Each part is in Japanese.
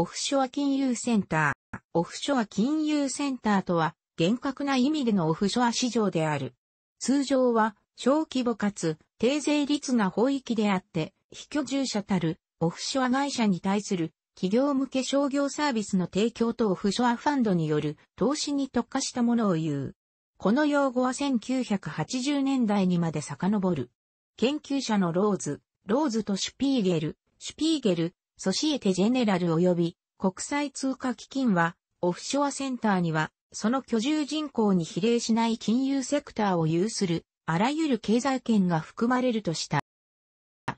オフショア金融センター。オフショア金融センターとは、厳格な意味でのオフショア市場である。通常は、小規模かつ低税率な法域であって、非居住者たるオフショア会社に対する企業向け商業サービスの提供とオフショアファンドによる投資に特化したものを言う。この用語は1980年代にまで遡る。研究者のローズ、ローズとシュピーゲル、シュピーゲル、ソシエテジェネラル及び国際通貨基金は、オフショアセンターには、その居住人口に比例しない金融セクターを有する、あらゆる経済圏が含まれるとした。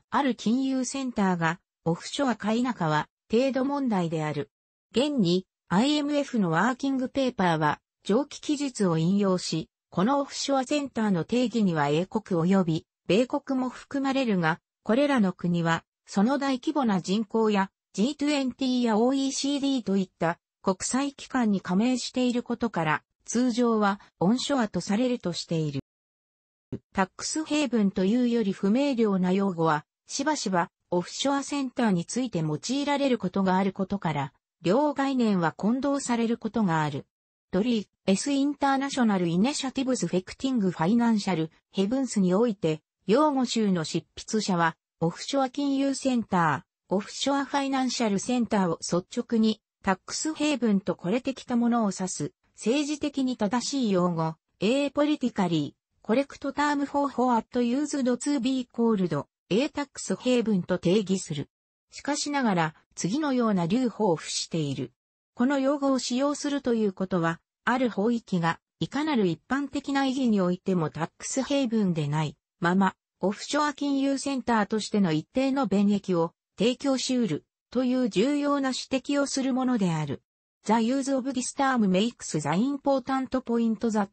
ある金融センターが、オフショアか否かは、程度問題である。現に、IMF のワーキングペーパーは、蒸気記述を引用し、このオフショアセンターの定義には英国及び米国も含まれるが、これらの国はその大規模な人口や G20 や OECD といった国際機関に加盟していることから、通常はオンショアとされるとしている。タックスヘイブンというより不明瞭な用語は、しばしばオフショアセンターについて用いられることがあることから、両概念は混同されることがある。ドリー、S インターナショナルイネシアティブスフェクティングファイナンシャルヘブンスにおいて、用語集の執筆者は、オフショア金融センター、オフショアファイナンシャルセンターを率直に、タックスヘイブンとこれてきたものを指す、政治的に正しい用語、A politically, correct term for ビー・ a t used to be called, A tax haven と定義する。しかしながら、次のような流法を付している。この用語を使用するということは、ある法域が、いかなる一般的な意義においてもタックスヘイブンでない、まま、オフショア金融センターとしての一定の便益を提供し得るという重要な指摘をするものである。The use of this term makes the important point that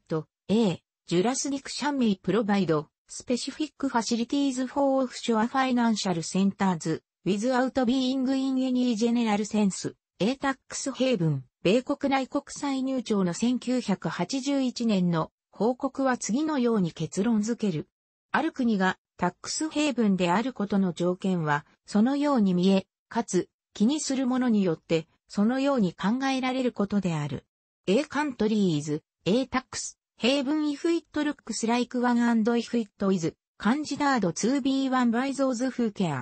A. j u r a s s i c t i o n may provide specific facilities for offshore financial centers without being in any general sense A tax haven 米国内国際入庁の1981年の報告は次のように結論付ける。ある国がタックスヘイブンであることの条件は、そのように見え、かつ、気にするものによって、そのように考えられることである。A country is, A tax, haven if it looks like one and if it is, considered to be one by those who care.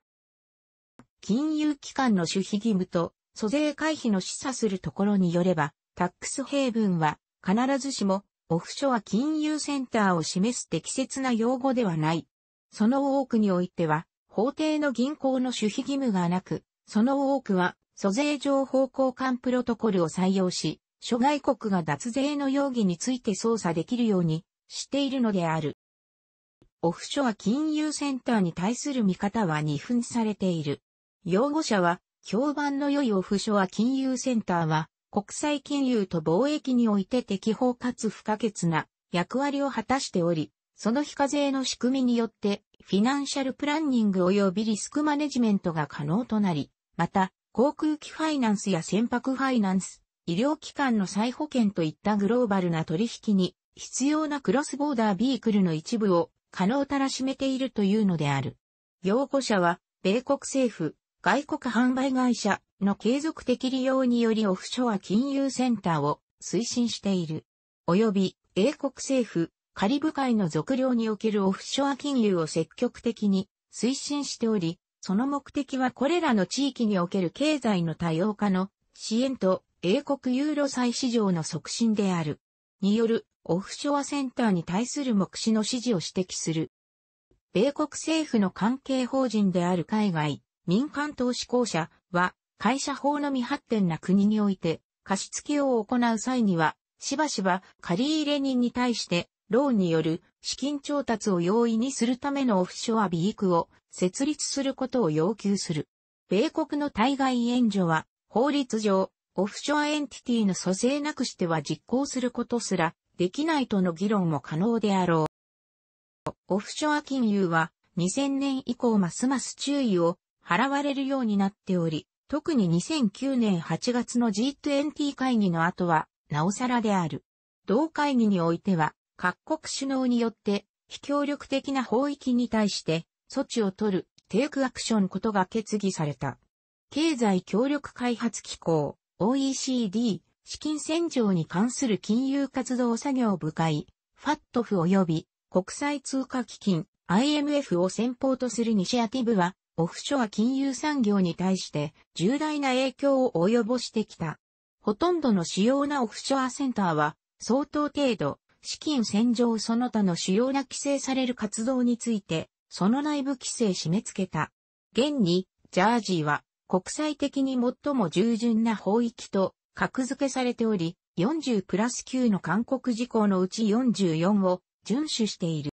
金融機関の守秘義務と、租税回避の示唆するところによれば、タックスヘイブンは、必ずしも、オフショア金融センターを示す適切な用語ではない。その多くにおいては、法定の銀行の守秘義務がなく、その多くは、租税情報交換プロトコルを採用し、諸外国が脱税の容疑について捜査できるようにしているのである。オフショア金融センターに対する見方は二分されている。擁護者は、評判の良いオフショア金融センターは、国際金融と貿易において適法かつ不可欠な役割を果たしており、その非課税の仕組みによって、フィナンシャルプランニング及びリスクマネジメントが可能となり、また、航空機ファイナンスや船舶ファイナンス、医療機関の再保険といったグローバルな取引に必要なクロスボーダービークルの一部を可能たらしめているというのである。擁護者は、米国政府、外国販売会社、の継続的利用によりオフショア金融センターを推進している。及び、英国政府、カリブ海の俗領におけるオフショア金融を積極的に推進しており、その目的はこれらの地域における経済の多様化の支援と英国ユーロ債市場の促進である。によるオフショアセンターに対する目視の指示を指摘する。米国政府の関係法人である海外民間投資公社は会社法の未発展な国において、貸付を行う際には、しばしば借入人に対して、ローンによる資金調達を容易にするためのオフショアビークを設立することを要求する。米国の対外援助は、法律上、オフショアエンティティの蘇生なくしては実行することすらできないとの議論も可能であろう。オフショア金融は2000年以降ますます注意を払われるようになっており、特に2009年8月の G20 会議の後は、なおさらである。同会議においては、各国首脳によって、非協力的な法域に対して、措置を取る、テイクアクションことが決議された。経済協力開発機構、OECD、資金洗浄に関する金融活動作業部会、FATF 及び国際通貨基金、IMF を先方とするイニシアティブは、オフショア金融産業に対して重大な影響を及ぼしてきた。ほとんどの主要なオフショアセンターは、相当程度、資金洗浄その他の主要な規制される活動について、その内部規制締め付けた。現に、ジャージーは、国際的に最も従順な法域と、格付けされており、40プラス9の勧告事項のうち44を遵守している。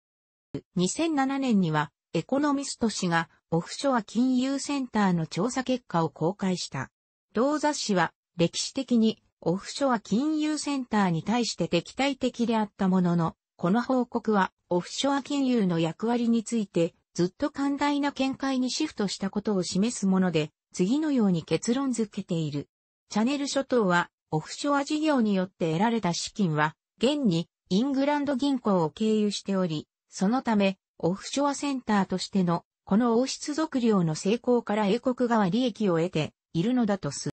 2007年にはエコノミスト氏がオフショア金融センターの調査結果を公開した。同雑誌は歴史的にオフショア金融センターに対して敵対的であったものの、この報告はオフショア金融の役割についてずっと寛大な見解にシフトしたことを示すもので、次のように結論づけている。チャネル諸島はオフショア事業によって得られた資金は、現にイングランド銀行を経由しており、そのためオフショアセンターとしての、この王室属領の成功から英国側利益を得ているのだとす。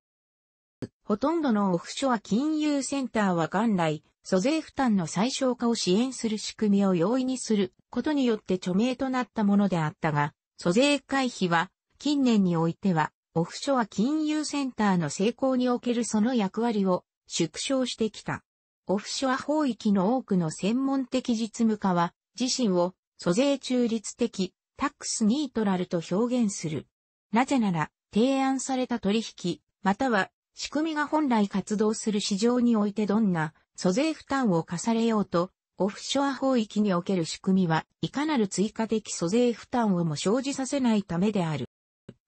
ほとんどのオフショア金融センターは元来、租税負担の最小化を支援する仕組みを容易にすることによって著名となったものであったが、租税回避は近年においては、オフショア金融センターの成功におけるその役割を縮小してきた。オフショア法域の多くの専門的実務家は、自身を租税中立的、タックスニートラルと表現する。なぜなら、提案された取引、または、仕組みが本来活動する市場においてどんな租税負担を課されようと、オフショア法域における仕組みは、いかなる追加的租税負担をも生じさせないためである。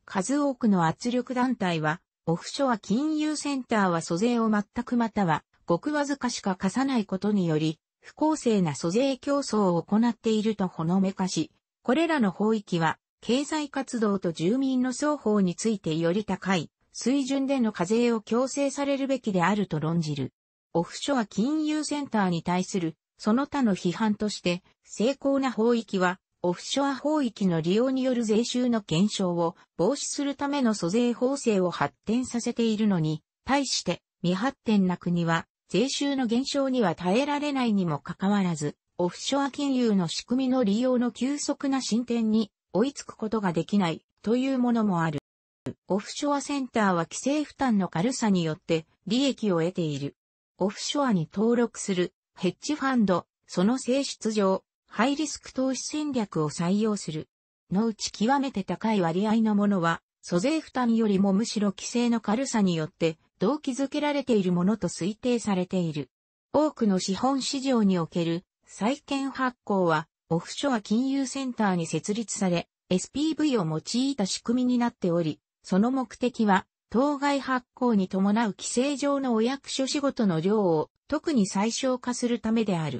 数多くの圧力団体は、オフショア金融センターは租税を全くまたは、ごくわずかしか課さないことにより、不公正な租税競争を行っているとほのめかし、これらの法域は、経済活動と住民の双方についてより高い水準での課税を強制されるべきであると論じる。オフショア金融センターに対するその他の批判として、成功な法域は、オフショア法域の利用による税収の減少を防止するための租税法制を発展させているのに、対して未発展な国は税収の減少には耐えられないにもかかわらず、オフショア金融の仕組みの利用の急速な進展に追いつくことができないというものもある。オフショアセンターは規制負担の軽さによって利益を得ている。オフショアに登録するヘッジファンド、その性質上、ハイリスク投資戦略を採用する。のうち極めて高い割合のものは租税負担よりもむしろ規制の軽さによって動機づけられているものと推定されている。多くの資本市場における債券発行はオフショア金融センターに設立され SPV を用いた仕組みになっており、その目的は当該発行に伴う規制上のお役所仕事の量を特に最小化するためである。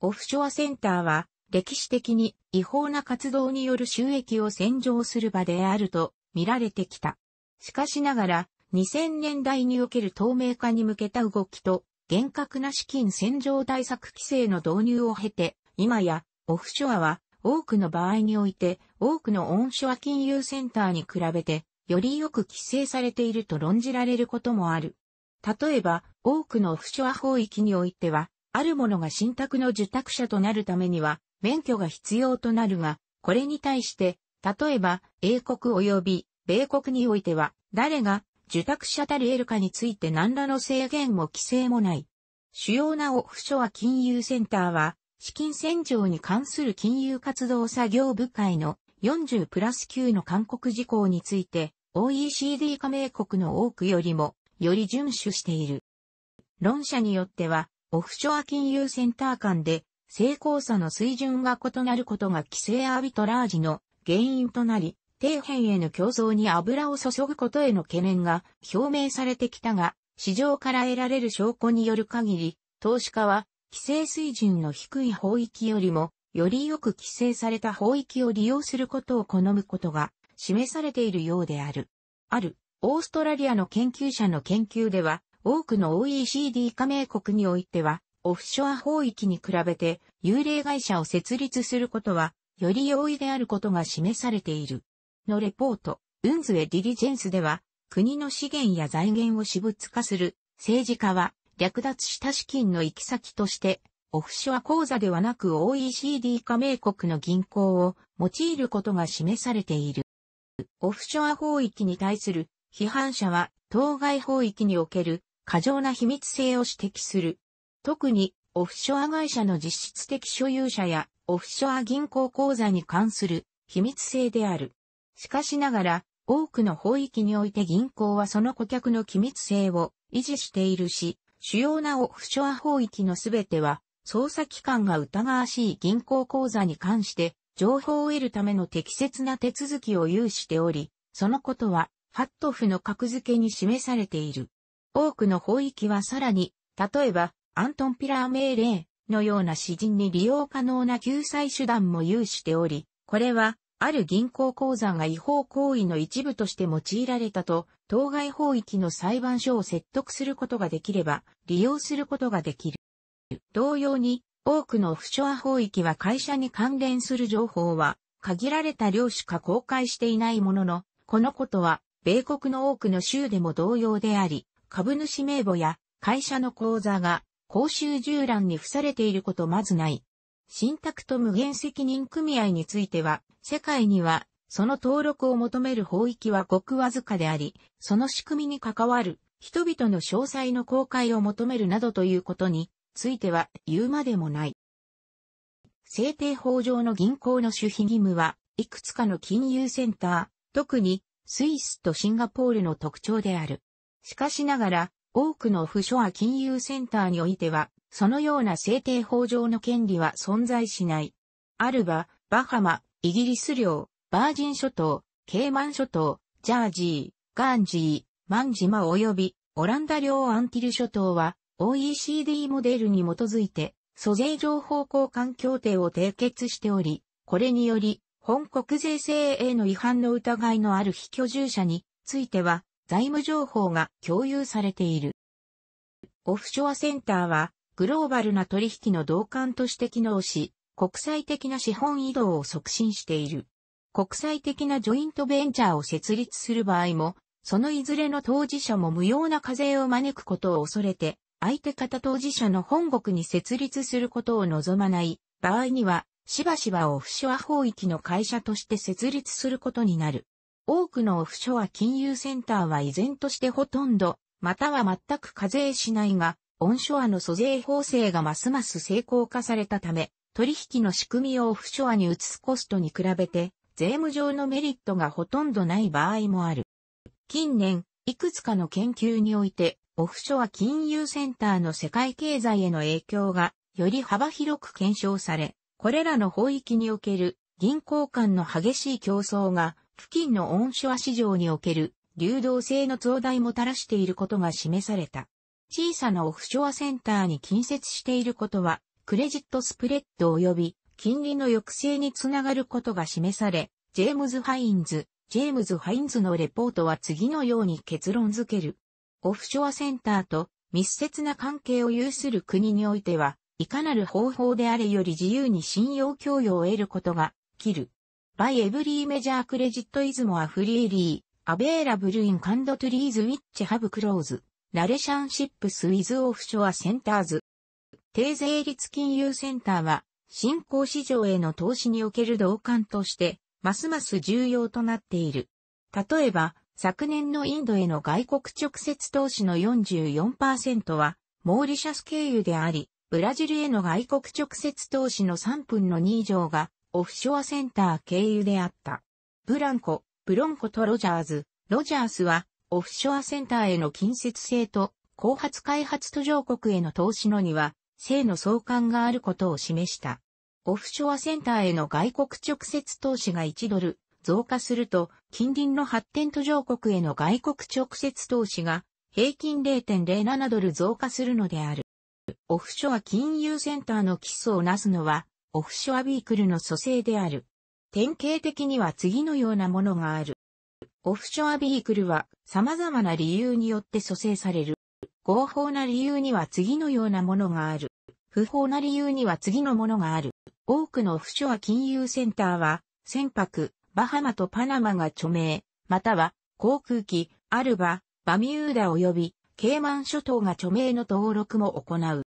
オフショアセンターは歴史的に違法な活動による収益を洗浄する場であると見られてきた。しかしながら、2000年代における透明化に向けた動きと、厳格な資金洗浄対策規制の導入を経て、今や、オフショアは、多くの場合において、多くのオンショア金融センターに比べて、よりよく規制されていると論じられることもある。例えば、多くのオフショア法域においては、あるのが信託の受託者となるためには、免許が必要となるが、これに対して、例えば、英国及び米国においては、誰が受託者たる得るかについて何らの制限も規制もない。主要なオフショア金融センターは、資金洗浄に関する金融活動作業部会の40プラス9の勧告事項について、OECD 加盟国の多くよりも、より遵守している。論者によっては、オフショア金融センター間で成功差の水準が異なることが規制アビトラージの原因となり、底辺への競争に油を注ぐことへの懸念が表明されてきたが、市場から得られる証拠による限り、投資家は規制水準の低い法域よりも、よりよく規制された法域を利用することを好むことが示されているようである。ある、オーストラリアの研究者の研究では、多くの OECD 加盟国においては、オフショア法域に比べて幽霊会社を設立することは、より容易であることが示されている。のレポート、ウンズエディリジェンスでは、国の資源や財源を私物化する政治家は、略奪した資金の行き先として、オフショア口座ではなく OECD 加盟国の銀行を用いることが示されている。オフショア法域に対する批判者は、当該法域における過剰な秘密性を指摘する。特にオフショア会社の実質的所有者やオフショア銀行口座に関する秘密性である。しかしながら、多くの法域において銀行はその顧客の機密性を維持しているし、主要なオフショア法域のすべては、捜査機関が疑わしい銀行口座に関して情報を得るための適切な手続きを有しており、そのことはハットフの格付けに示されている。多くの法域はさらに、例えばアントン・ピラー命令のような詩人に利用可能な救済手段も有しており、これは、ある銀行口座が違法行為の一部として用いられたと、当該法域の裁判所を説得することができれば、利用することができる。同様に、多くのオフショア法域は会社に関連する情報は、限られた量しか公開していないものの、このことは、米国の多くの州でも同様であり、株主名簿や会社の口座が公衆縦覧に付されていることまずない。信託と無限責任組合については、世界には、その登録を求める法域はごくわずかであり、その仕組みに関わる、人々の詳細の公開を求めるなどということについては言うまでもない。制定法上の銀行の守秘義務は、いくつかの金融センター、特にスイスとシンガポールの特徴である。しかしながら、多くの不所は金融センターにおいては、そのような制定法上の権利は存在しない。アルバ、バハマ、イギリス領、バージン諸島、ケイマン諸島、ジャージー、ガンジー、マン島及びオランダ領アンティル諸島は OECD モデルに基づいて租税情報交換協定を締結しており、これにより本国税制への違反の疑いのある非居住者については財務情報が共有されている。オフショアセンターは、グローバルな取引の同感として機能し、国際的な資本移動を促進している。国際的なジョイントベンチャーを設立する場合も、そのいずれの当事者も無用な課税を招くことを恐れて、相手方当事者の本国に設立することを望まない場合には、しばしばオフショア法域の会社として設立することになる。多くのオフショア金融センターは依然としてほとんど、または全く課税しないが、オンショアの租税法制がますます成功化されたため、取引の仕組みをオフショアに移すコストに比べて、税務上のメリットがほとんどない場合もある。近年、いくつかの研究において、オフショア金融センターの世界経済への影響が、より幅広く検証され、これらの法域における銀行間の激しい競争が付近のオンショア市場における流動性の増大もたらしていることが示された。小さなオフショアセンターに近接していることは、クレジットスプレッド及び金利の抑制につながることが示され、ジェームズ・ハインズ、ジェームズ・ハインズのレポートは次のように結論づける。オフショアセンターと密接な関係を有する国においては、いかなる方法であれより自由に信用供与を得ることが、切る。by every major credit is more freely available in countries which have close relationships with offshore centers。低税率金融センターは、新興市場への投資における同感として、ますます重要となっている。例えば、昨年のインドへの外国直接投資の44%は、モーリシャス経由であり、ブラジルへの外国直接投資の3分の2以上が、オフショアセンター経由であった。ブランコ、ブロンコとロジャーズ、ロジャースは、オフショアセンターへの近接性と、後発開発途上国への投資のには、性の相関があることを示した。オフショアセンターへの外国直接投資が1ドル増加すると、近隣の発展途上国への外国直接投資が平均0.07ドル増加するのである。オフショア金融センターの基礎をなすのは、オフショアビークルの蘇生である。典型的には次のようなものがある。オフショアビークルは様々な理由によって蘇生される。合法な理由には次のようなものがある。不法な理由には次のものがある。多くのオフショア金融センターは、船舶、バハマとパナマが著名、または航空機、アルバ、バミューダ及びケイマン諸島が著名の登録も行う。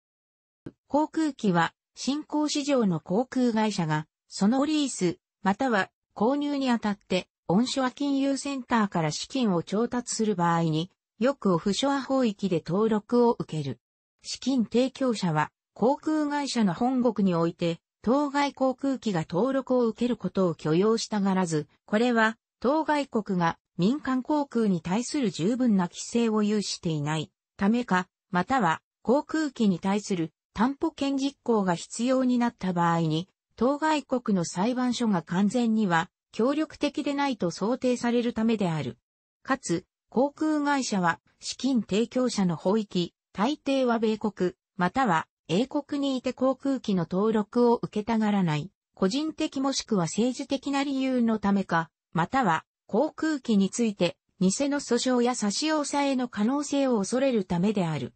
航空機は新興市場の航空会社が、そのリース、または購入にあたって、オンショア金融センターから資金を調達する場合に、よくオフショア法域で登録を受ける。資金提供者は、航空会社の本国において、当該航空機が登録を受けることを許容したがらず、これは、当該国が民間航空に対する十分な規制を有していないためか、または航空機に対する担保権実行が必要になった場合に、当該国の裁判所が完全には協力的でないと想定されるためである。かつ、航空会社は資金提供者の法域、大抵は米国、または英国にいて航空機の登録を受けたがらない、個人的もしくは政治的な理由のためか、または航空機について偽の訴訟や差し押さえの可能性を恐れるためである。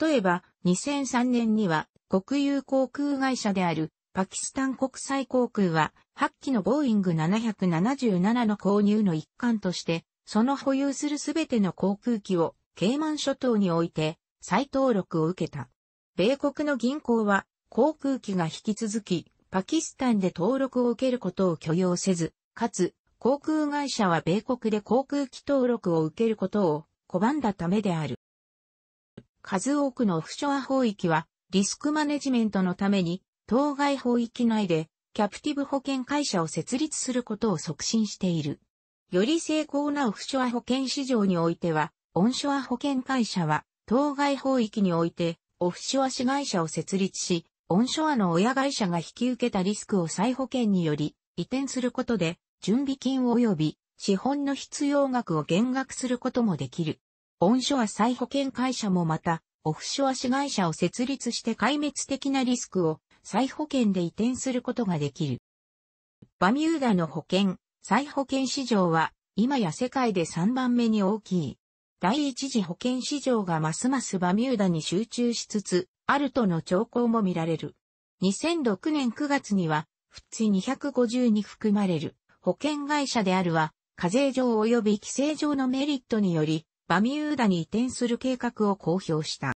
例えば、2003年には国有航空会社であるパキスタン国際航空は8機のボーイング777の購入の一環として、その保有するすべての航空機をケイマン諸島において再登録を受けた。米国の銀行は航空機が引き続きパキスタンで登録を受けることを許容せず、かつ航空会社は米国で航空機登録を受けることを拒んだためである。数多くのオフショア法域は、リスクマネジメントのために、当該法域内で、キャプティブ保険会社を設立することを促進している。より成功なオフショア保険市場においては、オンショア保険会社は、当該法域において、オフショア市会社を設立し、オンショアの親会社が引き受けたリスクを再保険により、移転することで、準備金及び資本の必要額を減額することもできる。オンショア再保険会社もまた、オフショア市会社を設立して壊滅的なリスクを再保険で移転することができる。バミューダの保険、再保険市場は、今や世界で3番目に大きい。第一次保険市場がますますバミューダに集中しつつ、あるとの兆候も見られる。2006年9月には、普通250に含まれる保険会社であるは、課税上及び規制上のメリットにより、バミューダに移転する計画を公表した。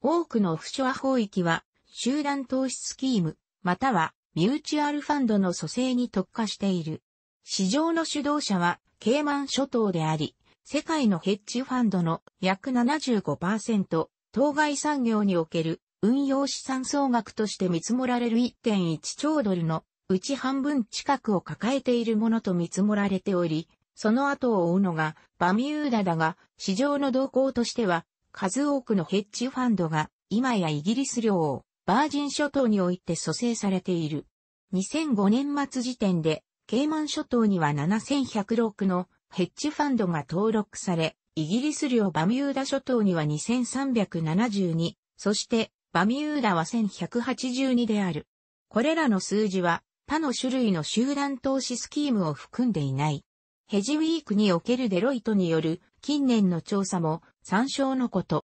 多くのオフショア法域は、集団投資スキーム、またはミューチュアルファンドの蘇生に特化している。市場の主導者は、ケイマン諸島であり、世界のヘッジファンドの約75%、当該産業における運用資産総額として見積もられる1.1兆ドルのうち半分近くを抱えているものと見積もられており、その後を追うのがバミューダだが、市場の動向としては、数多くのヘッジファンドが、今やイギリス領をバージン諸島において蘇生されている。2005年末時点で、ケイマン諸島には7106のヘッジファンドが登録され、イギリス領バミューダ諸島には2372、そしてバミューダは1182である。これらの数字は他の種類の集団投資スキームを含んでいない。ヘジウィークにおけるデロイトによる近年の調査も参照のこと。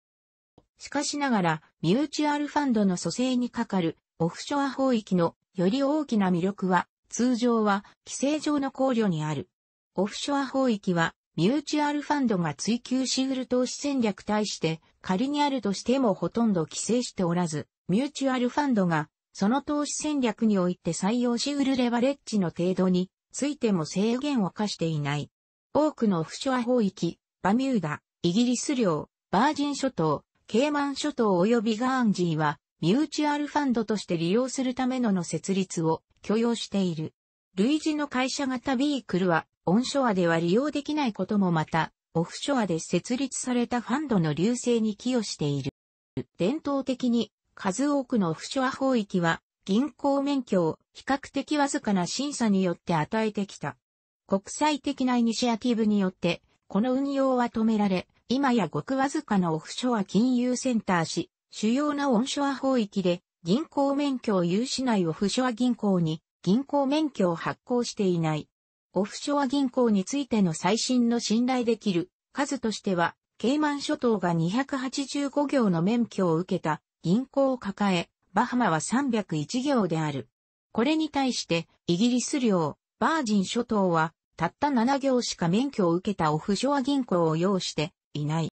しかしながら、ミューチュアルファンドの蘇生にかかるオフショア法域のより大きな魅力は、通常は規制上の考慮にある。オフショア法域は、ミューチュアルファンドが追求しうる投資戦略対して仮にあるとしてもほとんど規制しておらず、ミューチュアルファンドがその投資戦略において採用しうるレバレッジの程度についても制限を課していない。多くのオフショア法域、バミューダ、イギリス領、バージン諸島、ケイマン諸島及びガーンジーは、ミューチュアルファンドとして利用するためのの設立を許容している。類似の会社型ビークルは、オンショアでは利用できないこともまた、オフショアで設立されたファンドの流星に寄与している。伝統的に、数多くのオフショア法域は、銀行免許を比較的わずかな審査によって与えてきた。国際的なイニシアティブによって、この運用は止められ、今やごくわずかなオフショア金融センターし、主要なオンショア法域で銀行免許を有しないオフショア銀行に銀行免許を発行していない。オフショア銀行についての最新の信頼できる数としては、ケイマン諸島が285行の免許を受けた銀行を抱え、バハマは301行である。これに対して、イギリス領、バージン諸島は、たった7行しか免許を受けたオフショア銀行を要していない。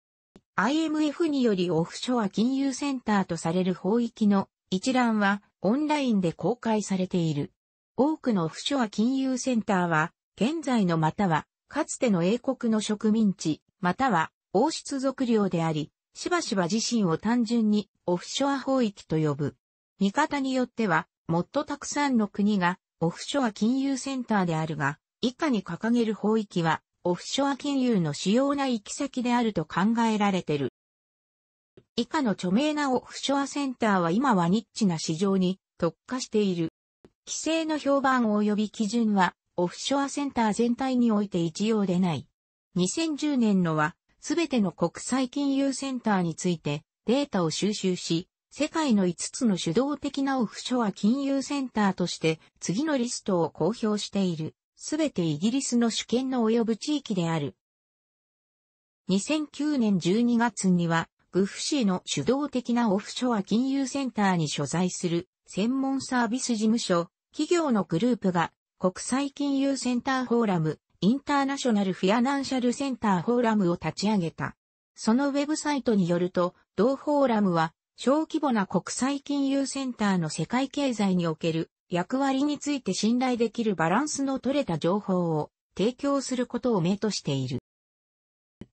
IMF によりオフショア金融センターとされる法域の一覧はオンラインで公開されている。多くのオフショア金融センターは、現在のまたは、かつての英国の植民地、または王室族領であり、しばしば自身を単純にオフショア法域と呼ぶ。見方によっては、もっとたくさんの国がオフショア金融センターであるが、以下に掲げる法域は、オフショア金融の主要な行き先であると考えられてる。以下の著名なオフショアセンターは今はニッチな市場に特化している。規制の評判及び基準は、オフショアセンター全体において一様でない。2010年のは、すべての国際金融センターについてデータを収集し、世界の5つの主導的なオフショア金融センターとして次のリストを公表している。すべてイギリスの主権の及ぶ地域である。2009年12月には、グフ市の主導的なオフショア金融センターに所在する専門サービス事務所、企業のグループが国際金融センターフォーラム、インターナショナルフィアナンシャルセンターフォーラムを立ち上げた。そのウェブサイトによると、同フォーラムは小規模な国際金融センターの世界経済における役割について信頼できるバランスの取れた情報を提供することを目としている。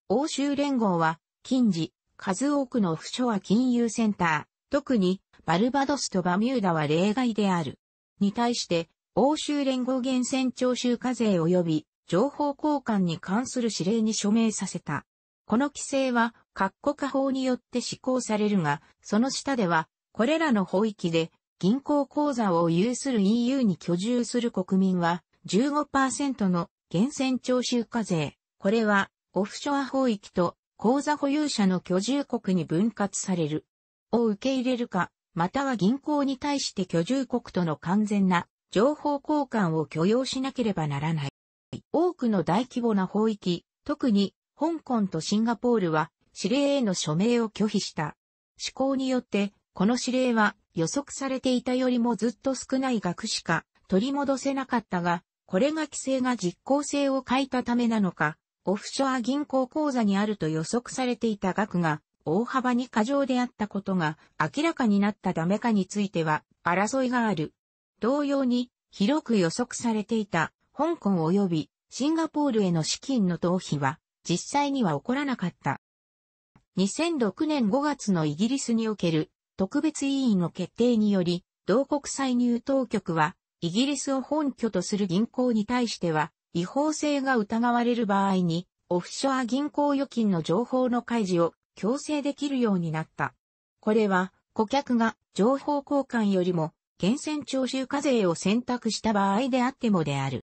欧州連合は近似、数多くの不所は金融センター、特にバルバドスとバミューダは例外である。に対して欧州連合源泉徴収課税及び情報交換に関する指令に署名させた。この規制は、各国法によって施行されるが、その下では、これらの法域で、銀行口座を有する EU に居住する国民は、15%の源泉徴収課税。これは、オフショア法域と、口座保有者の居住国に分割される。を受け入れるか、または銀行に対して居住国との完全な情報交換を許容しなければならない。多くの大規模な法域、特に香港とシンガポールは指令への署名を拒否した。施行によって、この指令は予測されていたよりもずっと少ない額しか取り戻せなかったが、これが規制が実効性を欠いたためなのか、オフショア銀行口座にあると予測されていた額が大幅に過剰であったことが明らかになったダメかについては争いがある。同様に広く予測されていた香港及びシンガポールへの資金の逃避は実際には起こらなかった。2006年5月のイギリスにおける特別委員の決定により、同国歳入当局は、イギリスを本拠とする銀行に対しては、違法性が疑われる場合に、オフショア銀行預金の情報の開示を強制できるようになった。これは、顧客が情報交換よりも、源泉徴収課税を選択した場合であってもである。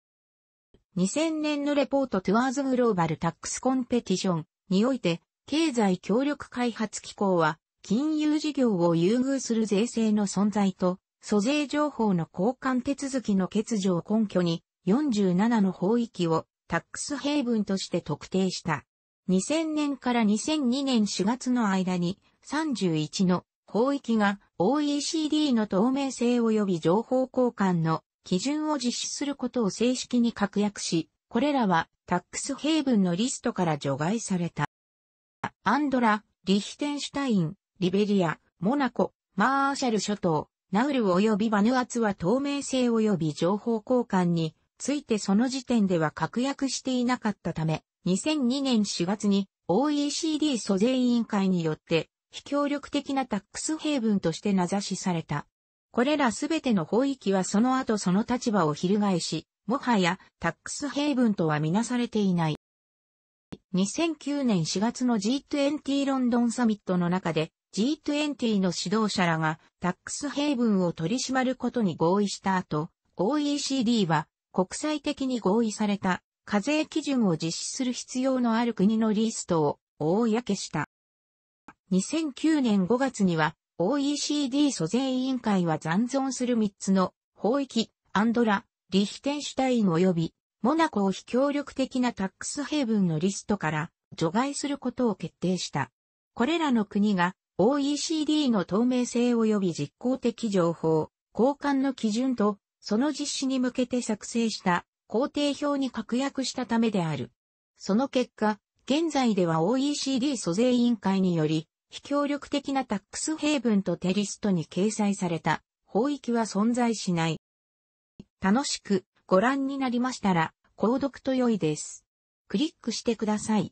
2000年のレポートトゥアーズグローバルタックスコンペティションにおいて、経済協力開発機構は、金融事業を優遇する税制の存在と、租税情報の交換手続きの欠如を根拠に、47の法域をタックスヘイブンとして特定した。2000年から2002年4月の間に31の法域が OECD の透明性及び情報交換の基準を実施することを正式に確約し、これらはタックスヘイブンのリストから除外された。アンドラ、リヒテンシュタイン、リベリア、モナコ、マーシャル諸島、ナウル及びバヌアツは透明性及び情報交換についてその時点では確約していなかったため、2002年4月に OECD 租税委員会によって非協力的なタックスヘイブンとして名指しされた。これらすべての法域はその後その立場を翻し、もはやタックスヘイブンとはみなされていない。2009年4月の G20 ロンドンサミットの中で G20 の指導者らがタックスヘイブンを取り締まることに合意した後、OECD は国際的に合意された課税基準を実施する必要のある国のリストを公した。2009年5月には OECD 租税委員会は残存する3つの法域、アンドラ、リヒテンシュタイン及び、モナコを非協力的なタックスヘイブンのリストから除外することを決定した。これらの国が OECD の透明性及び実効的情報、交換の基準と、その実施に向けて作成した工程表に確約したためである。その結果、現在では OECD 租税委員会により、非協力的なタックスヘイブンとテリストに掲載された法域は存在しない。楽しくご覧になりましたら、購読と良いです。クリックしてください。